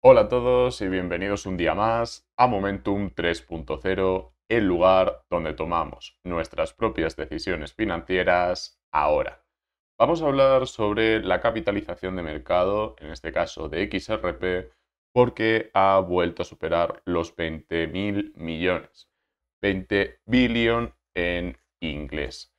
Hola a todos y bienvenidos un día más a Momentum 3.0, el lugar donde tomamos nuestras propias decisiones financieras ahora. Vamos a hablar sobre la capitalización de mercado, en este caso de XRP, porque ha vuelto a superar los 20.000 millones, 20 billion en inglés.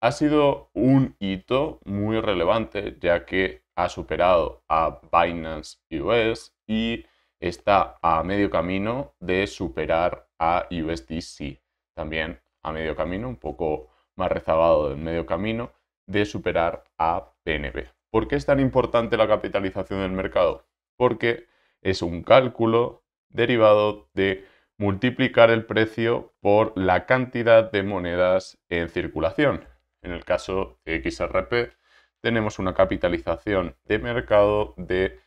Ha sido un hito muy relevante ya que ha superado a Binance US y está a medio camino de superar a USDC. También a medio camino, un poco más rezagado del medio camino, de superar a PNB. ¿Por qué es tan importante la capitalización del mercado? Porque es un cálculo derivado de multiplicar el precio por la cantidad de monedas en circulación. En el caso de XRP tenemos una capitalización de mercado de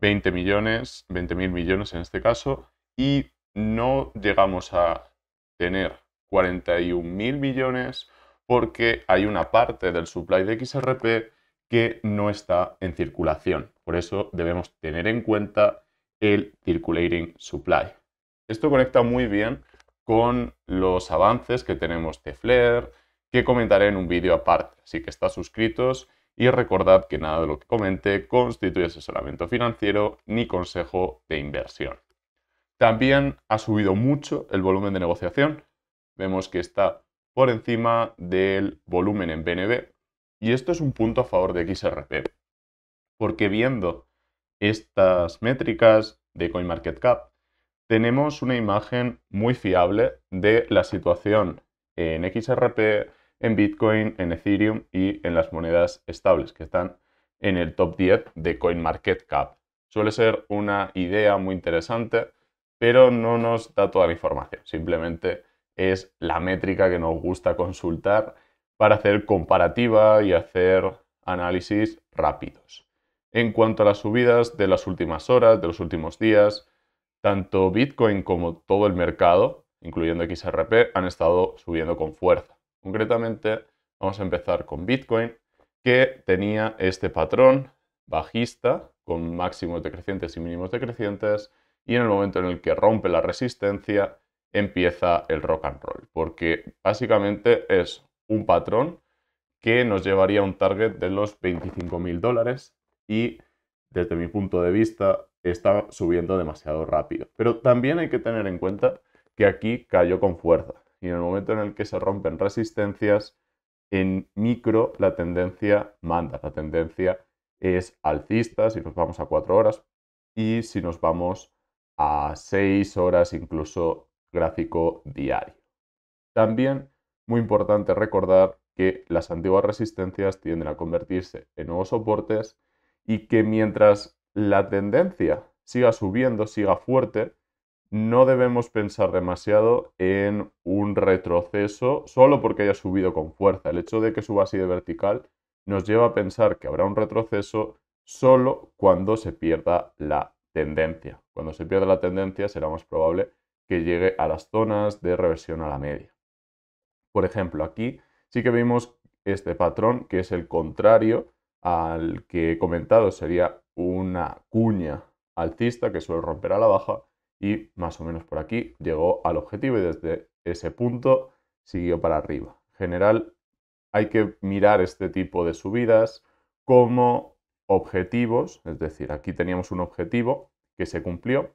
20 millones, 20 mil millones en este caso, y no llegamos a tener 41 mil millones porque hay una parte del supply de XRP que no está en circulación. Por eso debemos tener en cuenta el circulating supply. Esto conecta muy bien con los avances que tenemos de Flare, que comentaré en un vídeo aparte. Así que está suscritos y recordad que nada de lo que comente constituye asesoramiento financiero ni consejo de inversión. También ha subido mucho el volumen de negociación. Vemos que está por encima del volumen en BNB y esto es un punto a favor de XRP. Porque viendo estas métricas de CoinMarketCap, tenemos una imagen muy fiable de la situación en XRP, en Bitcoin, en Ethereum y en las monedas estables que están en el top 10 de CoinMarketCap. Suele ser una idea muy interesante, pero no nos da toda la información. Simplemente es la métrica que nos gusta consultar para hacer comparativa y hacer análisis rápidos. En cuanto a las subidas de las últimas horas, de los últimos días, tanto Bitcoin como todo el mercado, incluyendo XRP, han estado subiendo con fuerza. Concretamente, vamos a empezar con Bitcoin, que tenía este patrón bajista con máximos decrecientes y mínimos decrecientes, y en el momento en el que rompe la resistencia, empieza el rock and roll, porque básicamente es un patrón que nos llevaría a un target de los 25.000 dólares y desde mi punto de vista está subiendo demasiado rápido. Pero también hay que tener en cuenta que aquí cayó con fuerza y en el momento en el que se rompen resistencias, en micro la tendencia manda, la tendencia es alcista si nos vamos a 4 horas y si nos vamos a 6 horas incluso gráfico diario. También muy importante recordar que las antiguas resistencias tienden a convertirse en nuevos soportes y que mientras la tendencia siga subiendo, siga fuerte, no debemos pensar demasiado en un retroceso solo porque haya subido con fuerza. El hecho de que suba así de vertical nos lleva a pensar que habrá un retroceso solo cuando se pierda la tendencia. Cuando se pierda la tendencia será más probable que llegue a las zonas de reversión a la media. Por ejemplo, aquí sí que vimos este patrón que es el contrario al que he comentado, sería una cuña alcista que suele romper a la baja y más o menos por aquí llegó al objetivo y desde ese punto siguió para arriba. En general hay que mirar este tipo de subidas como objetivos, es decir, aquí teníamos un objetivo que se cumplió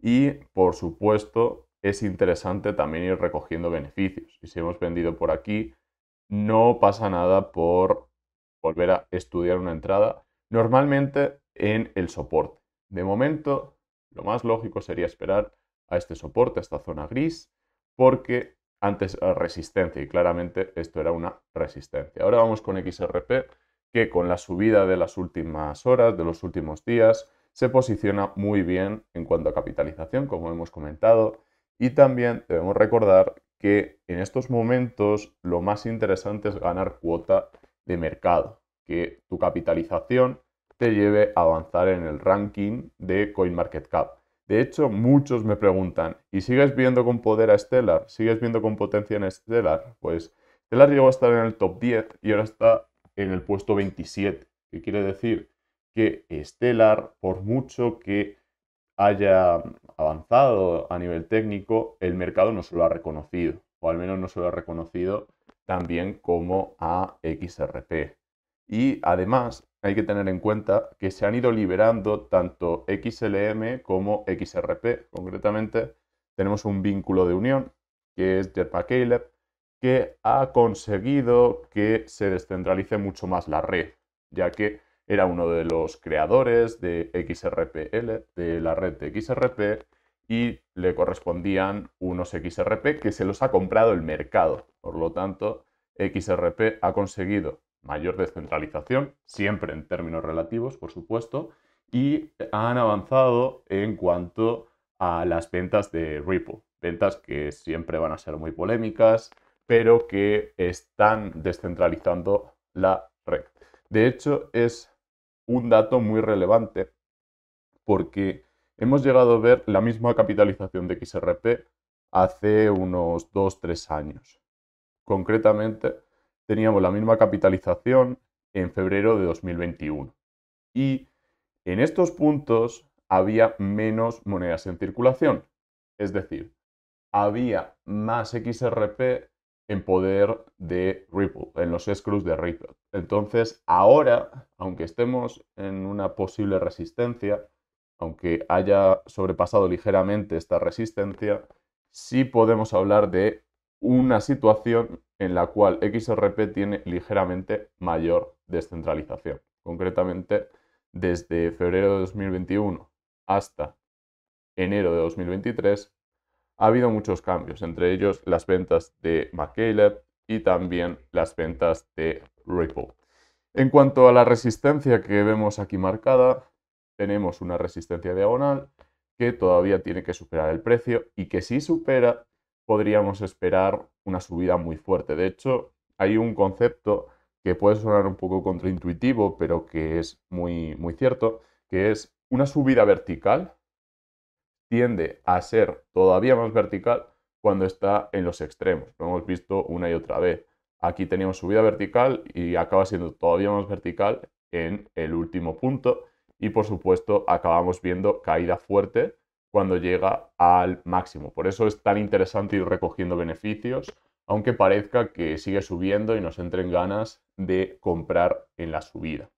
y por supuesto es interesante también ir recogiendo beneficios. Y si hemos vendido por aquí, no pasa nada por volver a estudiar una entrada, normalmente en el soporte. De momento lo más lógico sería esperar a este soporte, a esta zona gris, porque antes era resistencia y claramente esto era una resistencia. Ahora vamos con XRP, que con la subida de las últimas horas, de los últimos días, se posiciona muy bien en cuanto a capitalización, como hemos comentado. Y también debemos recordar que en estos momentos lo más interesante es ganar cuota de mercado, que tu capitalización te lleve a avanzar en el ranking de CoinMarketCap. De hecho, muchos me preguntan, ¿y sigues viendo con poder a Stellar? ¿Sigues viendo con potencia en Stellar? Pues Stellar llegó a estar en el top 10 y ahora está en el puesto 27. ¿Qué quiere decir? Que Stellar, por mucho que haya avanzado a nivel técnico, el mercado no se lo ha reconocido, o al menos no se lo ha reconocido tan bien como a XRP. Y además, hay que tener en cuenta que se han ido liberando tanto XLM como XRP. Concretamente, tenemos un vínculo de unión, que es Jetpack Caleb, que ha conseguido que se descentralice mucho más la red, ya que era uno de los creadores de XRPL, de la red de XRP, y le correspondían unos XRP que se los ha comprado el mercado. Por lo tanto, XRP ha conseguido mayor descentralización, siempre en términos relativos, por supuesto, y han avanzado en cuanto a las ventas de Ripple, ventas que siempre van a ser muy polémicas, pero que están descentralizando la red. De hecho, es un dato muy relevante porque hemos llegado a ver la misma capitalización de XRP hace unos 2-3 años. Concretamente, teníamos la misma capitalización en febrero de 2021. Y en estos puntos había menos monedas en circulación. Es decir, había más XRP en poder de Ripple, en los screws de Ripple. Entonces, ahora, aunque estemos en una posible resistencia, aunque haya sobrepasado ligeramente esta resistencia, sí podemos hablar de una situación en la cual XRP tiene ligeramente mayor descentralización. Concretamente, desde febrero de 2021 hasta enero de 2023, ha habido muchos cambios, entre ellos las ventas de McCaleb y también las ventas de Ripple. En cuanto a la resistencia que vemos aquí marcada, tenemos una resistencia diagonal que todavía tiene que superar el precio y que si supera podríamos esperar una subida muy fuerte. De hecho, hay un concepto que puede sonar un poco contraintuitivo, pero que es muy, muy cierto, que es una subida vertical tiende a ser todavía más vertical cuando está en los extremos. Lo hemos visto una y otra vez. Aquí teníamos subida vertical y acaba siendo todavía más vertical en el último punto. Y por supuesto acabamos viendo caída fuerte cuando llega al máximo. Por eso es tan interesante ir recogiendo beneficios, aunque parezca que sigue subiendo y nos entren ganas de comprar en la subida.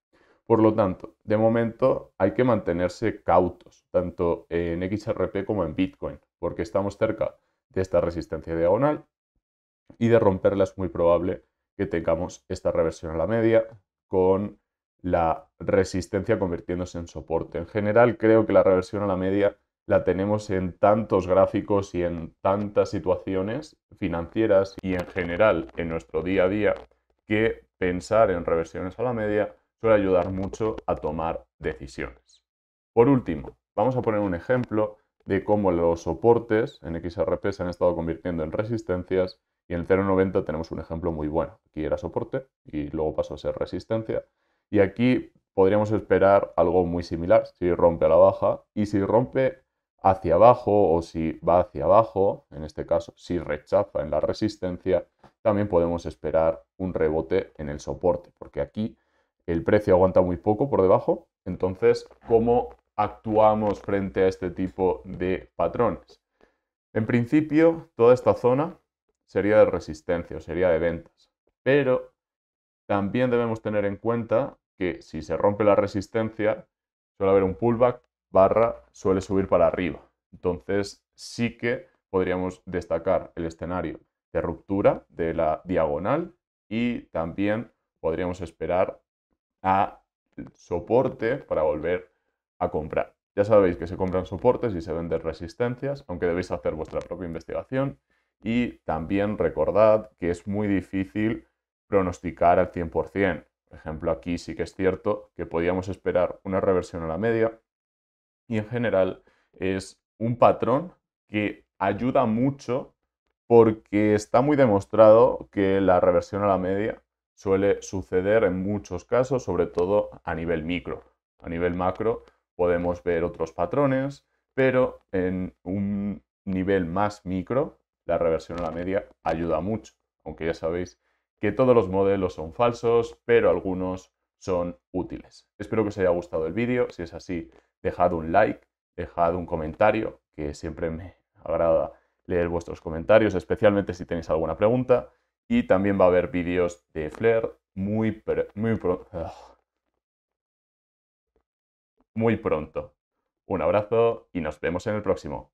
Por lo tanto, de momento hay que mantenerse cautos, tanto en XRP como en Bitcoin, porque estamos cerca de esta resistencia diagonal y de romperla es muy probable que tengamos esta reversión a la media con la resistencia convirtiéndose en soporte. En general, creo que la reversión a la media la tenemos en tantos gráficos y en tantas situaciones financieras y en general en nuestro día a día que pensar en reversiones a la media suele ayudar mucho a tomar decisiones. Por último, vamos a poner un ejemplo de cómo los soportes en XRP se han estado convirtiendo en resistencias y en 0.90 tenemos un ejemplo muy bueno. Aquí era soporte y luego pasó a ser resistencia. Y aquí podríamos esperar algo muy similar si rompe a la baja y si rompe hacia abajo o si va hacia abajo, en este caso, si rechaza en la resistencia, también podemos esperar un rebote en el soporte, porque aquí el precio aguanta muy poco por debajo. Entonces, ¿cómo actuamos frente a este tipo de patrones? En principio, toda esta zona sería de resistencia o sería de ventas, pero también debemos tener en cuenta que si se rompe la resistencia, suele haber un pullback barra suele subir para arriba. Entonces sí que podríamos destacar el escenario de ruptura de la diagonal y también podríamos esperar a soporte para volver a comprar. Ya sabéis que se compran soportes y se venden resistencias, aunque debéis hacer vuestra propia investigación. Y también recordad que es muy difícil pronosticar al 100%. Por ejemplo, aquí sí que es cierto que podríamos esperar una reversión a la media, y en general es un patrón que ayuda mucho porque está muy demostrado que la reversión a la media suele suceder en muchos casos, sobre todo a nivel micro. A nivel macro podemos ver otros patrones, pero en un nivel más micro, la reversión a la media ayuda mucho, aunque ya sabéis que todos los modelos son falsos, pero algunos son útiles. Espero que os haya gustado el vídeo, si es así, dejad un like, dejad un comentario, que siempre me agrada leer vuestros comentarios, especialmente si tenéis alguna pregunta. Y también va a haber vídeos de Flair muy, muy, muy pronto. Un abrazo y nos vemos en el próximo.